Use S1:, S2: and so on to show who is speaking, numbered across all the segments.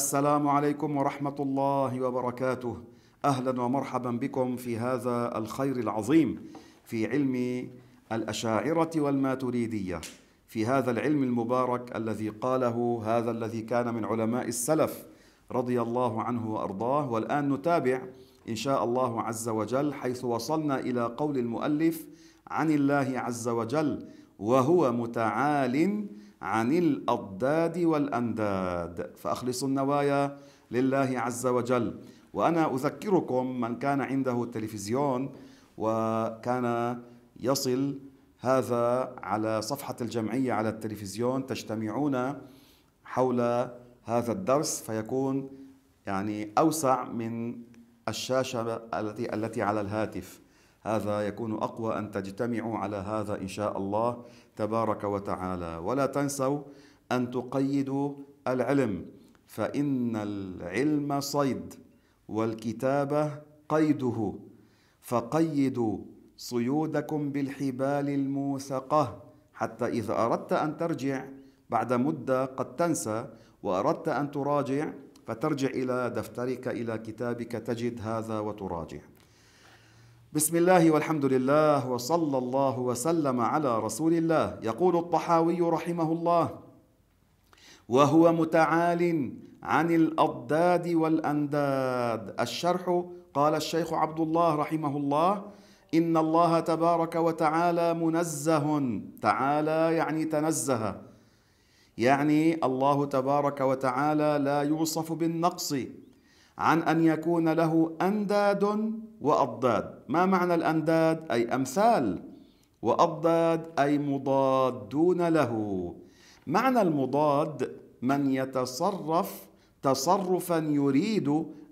S1: السلام عليكم ورحمه الله وبركاته اهلا ومرحبا بكم في هذا الخير العظيم في علم الاشاعره والماتريديه في هذا العلم المبارك الذي قاله هذا الذي كان من علماء السلف رضي الله عنه وارضاه والان نتابع ان شاء الله عز وجل حيث وصلنا الى قول المؤلف عن الله عز وجل وهو متعال عن الأضداد والأنداد فأخلصوا النوايا لله عز وجل وأنا أذكركم من كان عنده التلفزيون وكان يصل هذا على صفحة الجمعية على التلفزيون تجتمعون حول هذا الدرس فيكون يعني أوسع من الشاشة التي التي على الهاتف هذا يكون اقوى ان تجتمعوا على هذا ان شاء الله تبارك وتعالى ولا تنسوا ان تقيدوا العلم فان العلم صيد والكتابه قيده فقيدوا صيودكم بالحبال الموثقه حتى اذا اردت ان ترجع بعد مده قد تنسى واردت ان تراجع فترجع الى دفترك الى كتابك تجد هذا وتراجع بسم الله والحمد لله وصلى الله وسلم على رسول الله يقول الطحاوي رحمه الله وهو متعال عن الاضداد والانداد الشرح قال الشيخ عبد الله رحمه الله ان الله تبارك وتعالى منزه تعالى يعني تنزه يعني الله تبارك وتعالى لا يوصف بالنقص عن ان يكون له انداد وأضداد ما معنى الأنداد أي أمثال وأضداد أي مضادون له معنى المضاد من يتصرف تصرفا يريد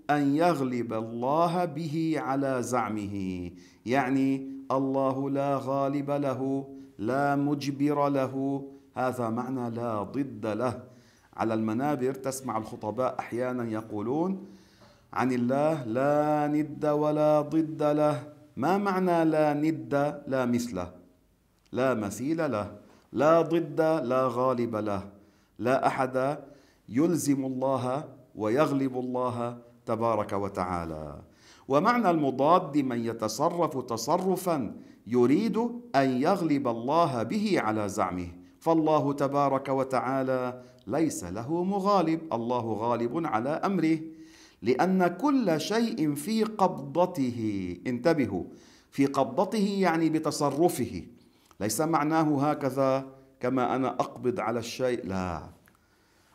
S1: أن يغلب الله به على زعمه يعني الله لا غالب له لا مجبر له هذا معنى لا ضد له على المنابر تسمع الخطباء أحيانا يقولون عن الله لا ند ولا ضد له ما معنى لا ند لا مثل لا مثيل له لا ضد لا غالب له لا احد يلزم الله ويغلب الله تبارك وتعالى ومعنى المضاد من يتصرف تصرفا يريد ان يغلب الله به على زعمه فالله تبارك وتعالى ليس له مغالب الله غالب على امره لأن كل شيء في قبضته انتبهوا في قبضته يعني بتصرفه ليس معناه هكذا كما أنا أقبض على الشيء لا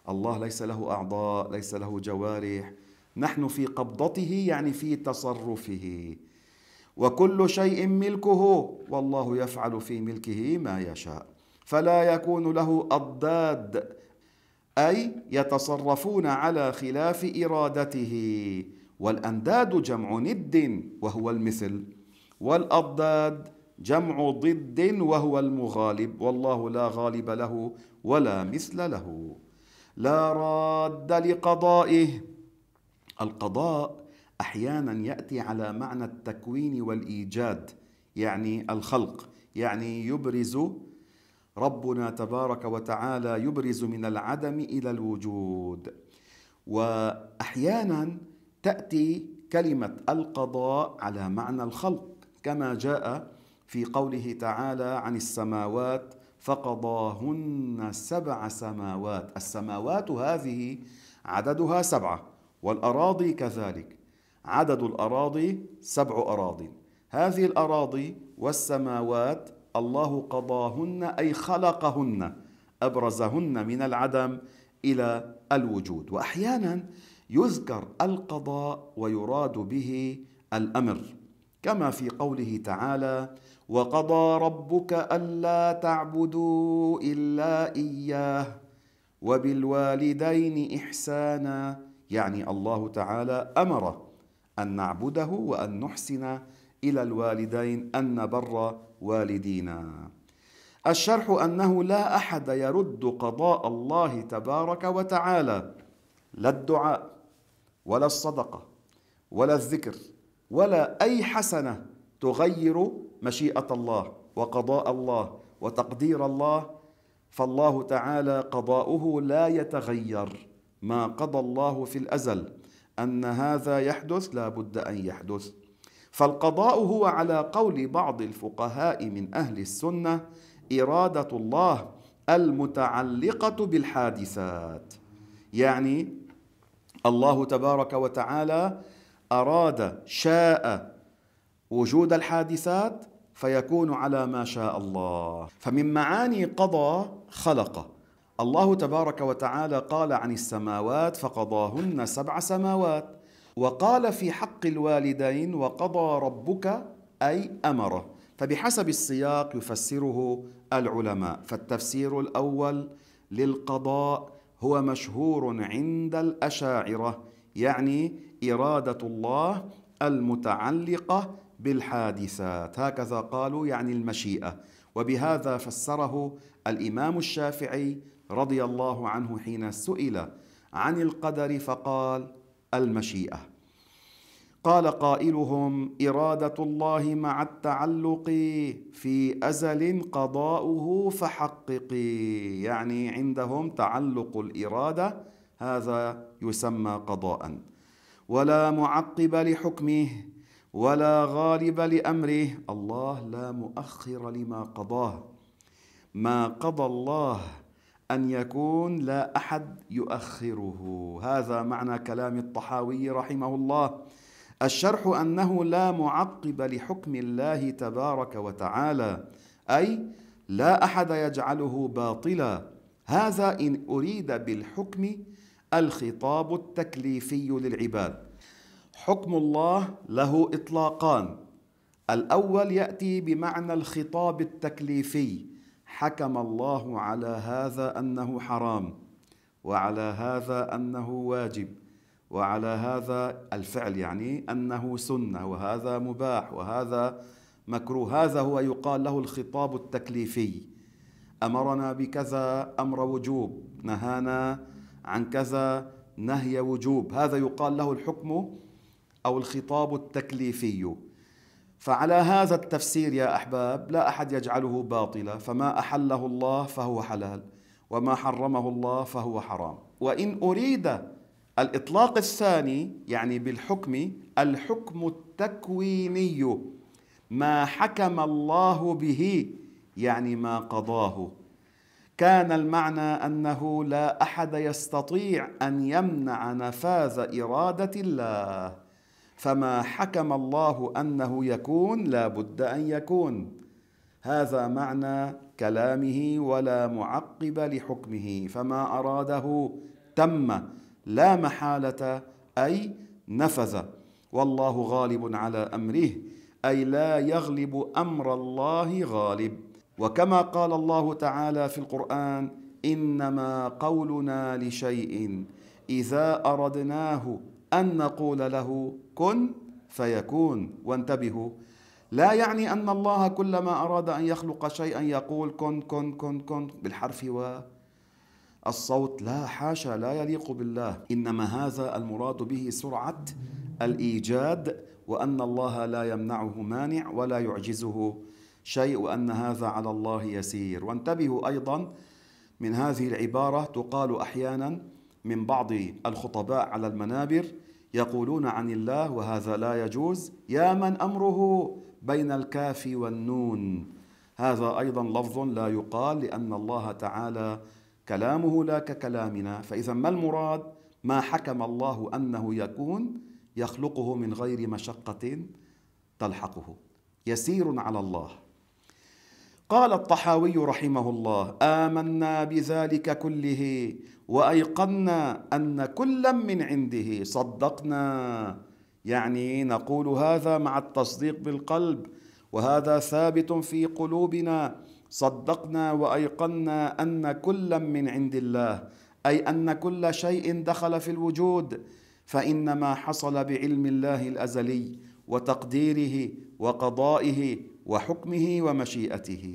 S1: الله ليس له أعضاء ليس له جوارح نحن في قبضته يعني في تصرفه وكل شيء ملكه والله يفعل في ملكه ما يشاء فلا يكون له أضداد أي يتصرفون على خلاف إرادته والأنداد جمع ند وهو المثل والأضداد جمع ضد وهو المغالب والله لا غالب له ولا مثل له لا راد لقضائه القضاء احيانا ياتي على معنى التكوين والايجاد يعني الخلق يعني يبرز ربنا تبارك وتعالى يبرز من العدم الى الوجود واحيانا تاتي كلمه القضاء على معنى الخلق كما جاء في قوله تعالى عن السماوات فقضاهن سبع سماوات السماوات هذه عددها سبعه والاراضي كذلك عدد الاراضي سبع اراضي هذه الاراضي والسماوات الله قضاهن أي خلقهن أبرزهن من العدم إلى الوجود وأحيانا يذكر القضاء ويراد به الأمر كما في قوله تعالى وقضى ربك ألا تعبدوا إلا إياه وبالوالدين إحسانا يعني الله تعالى أمر أن نعبده وأن نحسن إلى الوالدين أن بر والدينا الشرح أنه لا أحد يرد قضاء الله تبارك وتعالى لا الدعاء ولا الصدقة ولا الذكر ولا أي حسنة تغير مشيئة الله وقضاء الله وتقدير الله فالله تعالى قضاؤه لا يتغير ما قضى الله في الأزل أن هذا يحدث لا بد أن يحدث فالقضاء هو على قول بعض الفقهاء من اهل السنه اراده الله المتعلقه بالحادثات يعني الله تبارك وتعالى اراد شاء وجود الحادثات فيكون على ما شاء الله فمن معاني قضى خلق الله تبارك وتعالى قال عن السماوات فقضاهن سبع سماوات وقال في حق الوالدين وقضى ربك أي أمره فبحسب السياق يفسره العلماء فالتفسير الأول للقضاء هو مشهور عند الأشاعرة يعني إرادة الله المتعلقة بالحادثات هكذا قالوا يعني المشيئة وبهذا فسره الإمام الشافعي رضي الله عنه حين سئل عن القدر فقال المشيئه قال قائلهم اراده الله مع التعلق في ازل قضاؤه فحققي يعني عندهم تعلق الاراده هذا يسمى قضاء ولا معقب لحكمه ولا غالب لامره الله لا مؤخر لما قضاه ما قضى الله أن يكون لا أحد يؤخره هذا معنى كلام الطحاوي رحمه الله الشرح أنه لا معقب لحكم الله تبارك وتعالى أي لا أحد يجعله باطلا هذا إن أريد بالحكم الخطاب التكليفي للعباد حكم الله له إطلاقان الأول يأتي بمعنى الخطاب التكليفي حكم الله على هذا انه حرام وعلى هذا انه واجب وعلى هذا الفعل يعني انه سنه وهذا مباح وهذا مكروه هذا هو يقال له الخطاب التكليفي امرنا بكذا امر وجوب نهانا عن كذا نهي وجوب هذا يقال له الحكم او الخطاب التكليفي فعلى هذا التفسير يا احباب لا احد يجعله باطلا فما احله الله فهو حلال وما حرمه الله فهو حرام وان اريد الاطلاق الثاني يعني بالحكم الحكم التكويني ما حكم الله به يعني ما قضاه كان المعنى انه لا احد يستطيع ان يمنع نفاذ اراده الله فما حكم الله انه يكون لا بد ان يكون هذا معنى كلامه ولا معقب لحكمه فما اراده تم لا محاله اي نفذ والله غالب على امره اي لا يغلب امر الله غالب وكما قال الله تعالى في القران انما قولنا لشيء اذا اردناه ان نقول له كن فيكون وانتبهوا لا يعني أن الله كلما أراد أن يخلق شيئا يقول كن كن كن كن بالحرف و الصوت لا حاشا لا يليق بالله إنما هذا المراد به سرعة الإيجاد وأن الله لا يمنعه مانع ولا يعجزه شيء وأن هذا على الله يسير وانتبهوا أيضا من هذه العبارة تقال أحيانا من بعض الخطباء على المنابر يقولون عن الله وهذا لا يجوز يا من امره بين الكاف والنون هذا ايضا لفظ لا يقال لان الله تعالى كلامه لا ككلامنا فاذا ما المراد ما حكم الله انه يكون يخلقه من غير مشقه تلحقه يسير على الله قال الطحاوي رحمه الله امنا بذلك كله وايقنا ان كلا من عنده صدقنا يعني نقول هذا مع التصديق بالقلب وهذا ثابت في قلوبنا صدقنا وايقنا ان كلا من عند الله اي ان كل شيء دخل في الوجود فانما حصل بعلم الله الازلي وتقديره وقضائه وحكمه ومشيئته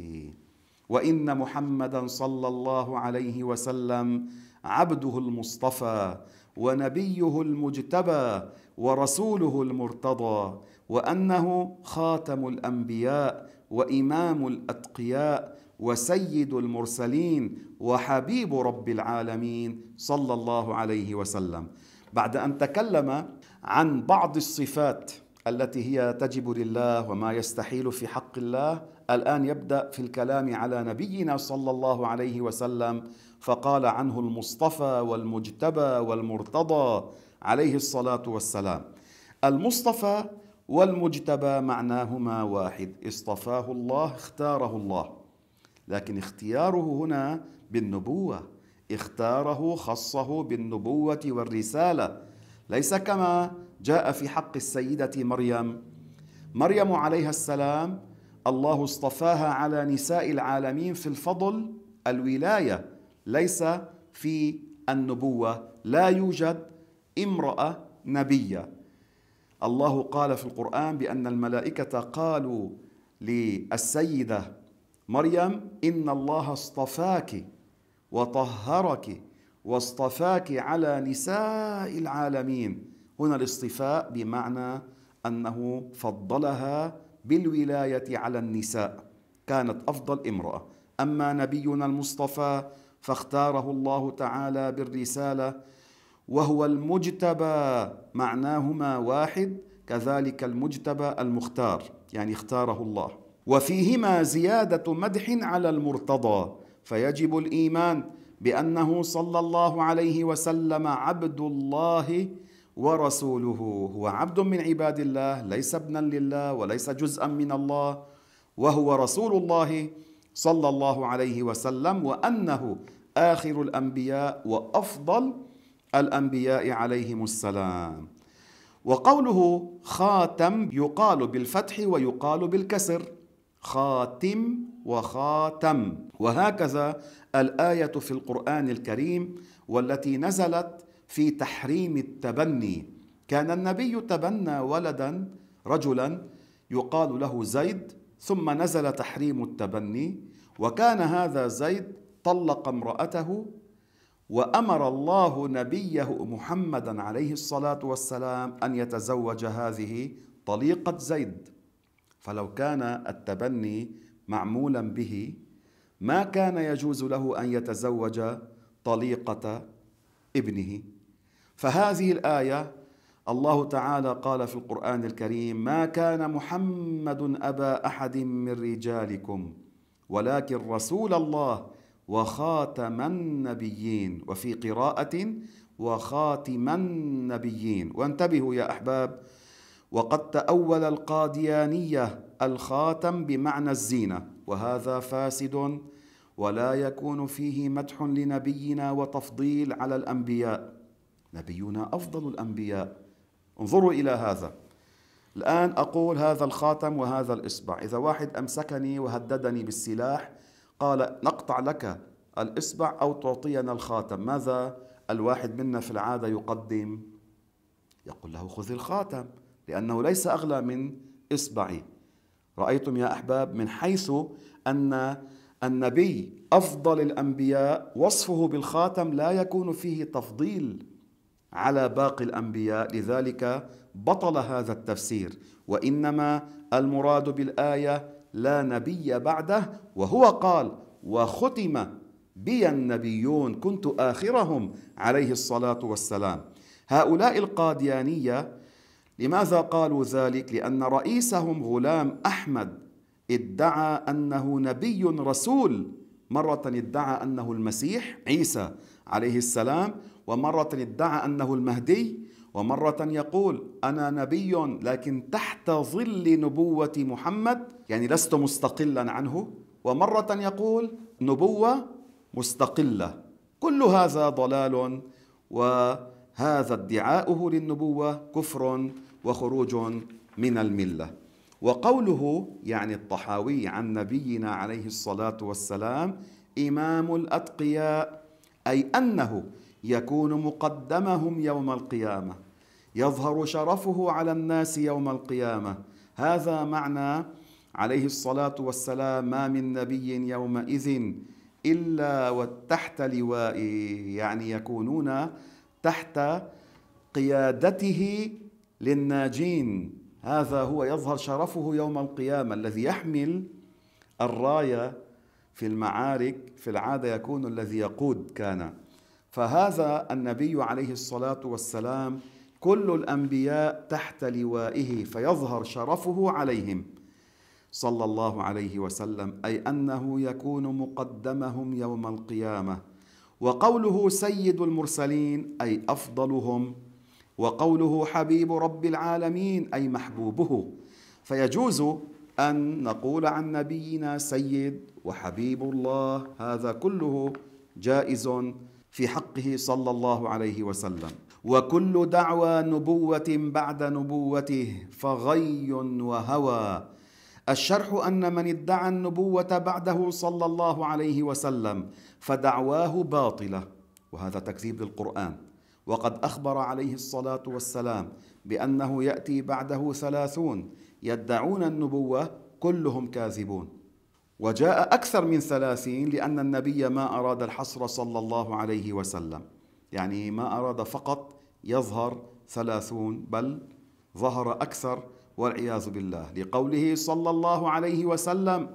S1: وان محمدا صلى الله عليه وسلم عبده المصطفى ونبيه المجتبى ورسوله المرتضى وانه خاتم الانبياء وامام الاتقياء وسيد المرسلين وحبيب رب العالمين صلى الله عليه وسلم بعد ان تكلم عن بعض الصفات التي هي تجب لله وما يستحيل في حق الله الان يبدا في الكلام على نبينا صلى الله عليه وسلم فقال عنه المصطفى والمجتبى والمرتضى عليه الصلاه والسلام المصطفى والمجتبى معناهما واحد اصطفاه الله اختاره الله لكن اختياره هنا بالنبوه اختاره خصه بالنبوه والرساله ليس كما جاء في حق السيدة مريم مريم عليها السلام الله اصطفاها على نساء العالمين في الفضل الولاية ليس في النبوة لا يوجد امرأة نبية الله قال في القرآن بأن الملائكة قالوا للسيدة مريم إن الله اصطفاك وطهرك واصطفاك على نساء العالمين هنا الاصطفاء بمعنى أنه فضلها بالولاية على النساء كانت أفضل امرأة أما نبينا المصطفى فاختاره الله تعالى بالرسالة وهو المجتبى معناهما واحد كذلك المجتبى المختار يعني اختاره الله وفيهما زيادة مدح على المرتضى فيجب الإيمان بأنه صلى الله عليه وسلم عبد الله ورسوله هو عبد من عباد الله ليس ابنا لله وليس جزءا من الله وهو رسول الله صلى الله عليه وسلم وانه اخر الانبياء وافضل الانبياء عليهم السلام وقوله خاتم يقال بالفتح ويقال بالكسر خاتم وخاتم وهكذا الايه في القران الكريم والتي نزلت في تحريم التبني كان النبي تبنى ولدا رجلا يقال له زيد ثم نزل تحريم التبني وكان هذا زيد طلق امرأته وامر الله نبيه محمدا عليه الصلاه والسلام ان يتزوج هذه طليقه زيد فلو كان التبني معمولا به ما كان يجوز له ان يتزوج طليقه ابنه فهذه الايه الله تعالى قال في القران الكريم ما كان محمد ابا احد من رجالكم ولكن رسول الله وخاتم النبيين وفي قراءه وخاتم النبيين وانتبهوا يا احباب وقد تاول القاديانيه الخاتم بمعنى الزينه وهذا فاسد ولا يكون فيه مدح لنبينا وتفضيل على الانبياء نبينا أفضل الأنبياء انظروا إلى هذا الآن أقول هذا الخاتم وهذا الإصبع إذا واحد أمسكني وهددني بالسلاح قال نقطع لك الإصبع أو تعطينا الخاتم ماذا الواحد منا في العادة يقدم يقول له خذ الخاتم لأنه ليس أغلى من إصبعي رأيتم يا أحباب من حيث أن النبي أفضل الأنبياء وصفه بالخاتم لا يكون فيه تفضيل على باقي الانبياء لذلك بطل هذا التفسير وانما المراد بالايه لا نبي بعده وهو قال وختم بي النبيون كنت اخرهم عليه الصلاه والسلام هؤلاء القاديانيه لماذا قالوا ذلك لان رئيسهم غلام احمد ادعى انه نبي رسول مره ادعى انه المسيح عيسى عليه السلام ومرة ادعى أنه المهدي ومرة يقول أنا نبي لكن تحت ظل نبوة محمد يعني لست مستقلا عنه ومرة يقول نبوة مستقلة كل هذا ضلال وهذا ادعاؤه للنبوة كفر وخروج من الملة وقوله يعني الطحاوي عن نبينا عليه الصلاة والسلام إمام الأتقياء أي أنه يكون مقدمهم يوم القيامه يظهر شرفه على الناس يوم القيامه هذا معنى عليه الصلاه والسلام ما من نبي يومئذ الا وتحت لوائي يعني يكونون تحت قيادته للناجين هذا هو يظهر شرفه يوم القيامه الذي يحمل الرايه في المعارك في العاده يكون الذي يقود كان فهذا النبي عليه الصلاه والسلام كل الانبياء تحت لوائه فيظهر شرفه عليهم صلى الله عليه وسلم اي انه يكون مقدمهم يوم القيامه وقوله سيد المرسلين اي افضلهم وقوله حبيب رب العالمين اي محبوبه فيجوز ان نقول عن نبينا سيد وحبيب الله هذا كله جائز في حقه صلى الله عليه وسلم وكل دعوى نبوه بعد نبوته فغي وهوى الشرح ان من ادعى النبوه بعده صلى الله عليه وسلم فدعواه باطله وهذا تكذيب للقران وقد اخبر عليه الصلاه والسلام بانه ياتي بعده ثلاثون يدعون النبوه كلهم كاذبون وجاء أكثر من ثلاثين لأن النبي ما أراد الحصر صلى الله عليه وسلم يعني ما أراد فقط يظهر ثلاثون بل ظهر أكثر والعياذ بالله لقوله صلى الله عليه وسلم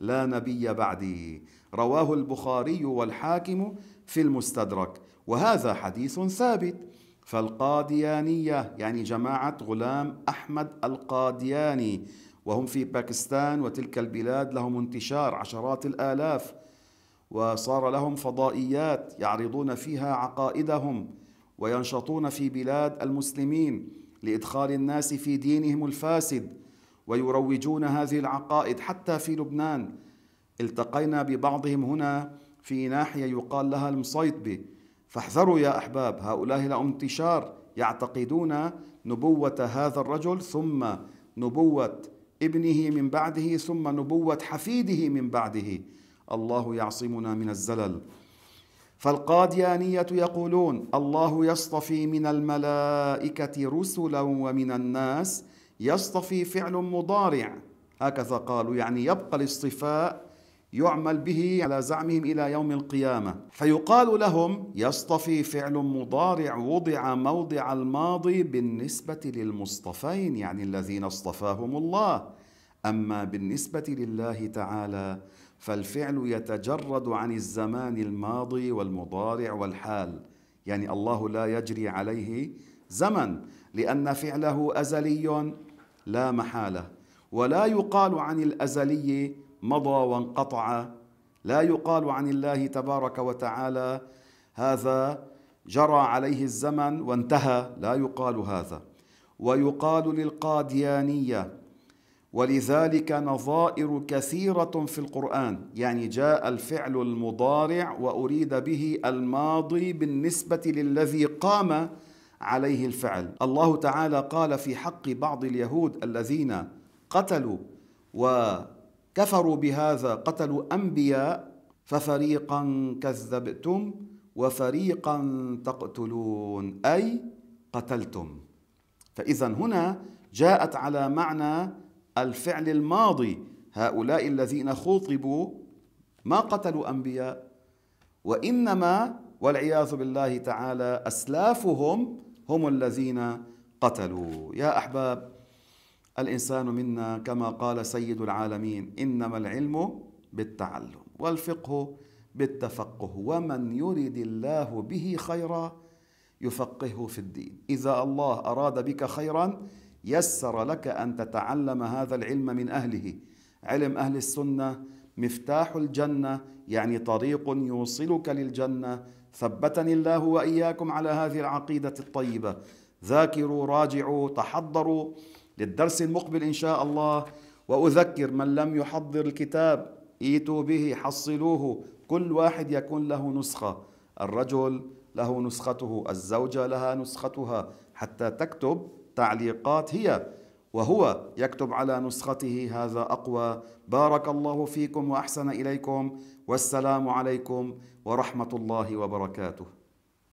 S1: لا نبي بعدي رواه البخاري والحاكم في المستدرك وهذا حديث ثابت فالقاديانية يعني جماعة غلام أحمد القادياني وهم في باكستان وتلك البلاد لهم انتشار عشرات الآلاف وصار لهم فضائيات يعرضون فيها عقائدهم وينشطون في بلاد المسلمين لإدخال الناس في دينهم الفاسد ويروجون هذه العقائد حتى في لبنان التقينا ببعضهم هنا في ناحية يقال لها المصيطبة فاحذروا يا أحباب هؤلاء لهم انتشار يعتقدون نبوة هذا الرجل ثم نبوة ابنه من بعده ثم نبوة حفيده من بعده الله يعصمنا من الزلل فالقاديانية يقولون الله يصطفي من الملائكة رسلا ومن الناس يصطفي فعل مضارع هكذا قالوا يعني يبقى الاصطفاء يعمل به على زعمهم الى يوم القيامه فيقال لهم يصطفي فعل مضارع وضع موضع الماضي بالنسبه للمصطفين يعني الذين اصطفاهم الله اما بالنسبه لله تعالى فالفعل يتجرد عن الزمان الماضي والمضارع والحال يعني الله لا يجري عليه زمن لان فعله ازلي لا محاله ولا يقال عن الازلي مضى وانقطع لا يقال عن الله تبارك وتعالى هذا جرى عليه الزمن وانتهى لا يقال هذا ويقال للقاديانيه ولذلك نظائر كثيره في القران يعني جاء الفعل المضارع واريد به الماضي بالنسبه للذي قام عليه الفعل الله تعالى قال في حق بعض اليهود الذين قتلوا و كفروا بهذا قتلوا انبياء ففريقا كذبتم وفريقا تقتلون اي قتلتم فاذا هنا جاءت على معنى الفعل الماضي هؤلاء الذين خوطبوا ما قتلوا انبياء وانما والعياذ بالله تعالى اسلافهم هم الذين قتلوا يا احباب الإنسان منا كما قال سيد العالمين إنما العلم بالتعلم والفقه بالتفقه ومن يرد الله به خيرا يفقهه في الدين إذا الله أراد بك خيرا يسر لك أن تتعلم هذا العلم من أهله علم أهل السنة مفتاح الجنة يعني طريق يوصلك للجنة ثبتني الله وإياكم على هذه العقيدة الطيبة ذاكروا راجعوا تحضروا للدرس المقبل إن شاء الله وأذكر من لم يحضر الكتاب ايتوا به حصلوه كل واحد يكون له نسخة الرجل له نسخته الزوجة لها نسختها حتى تكتب تعليقات هي وهو يكتب على نسخته هذا أقوى بارك الله فيكم وأحسن إليكم والسلام عليكم ورحمة الله وبركاته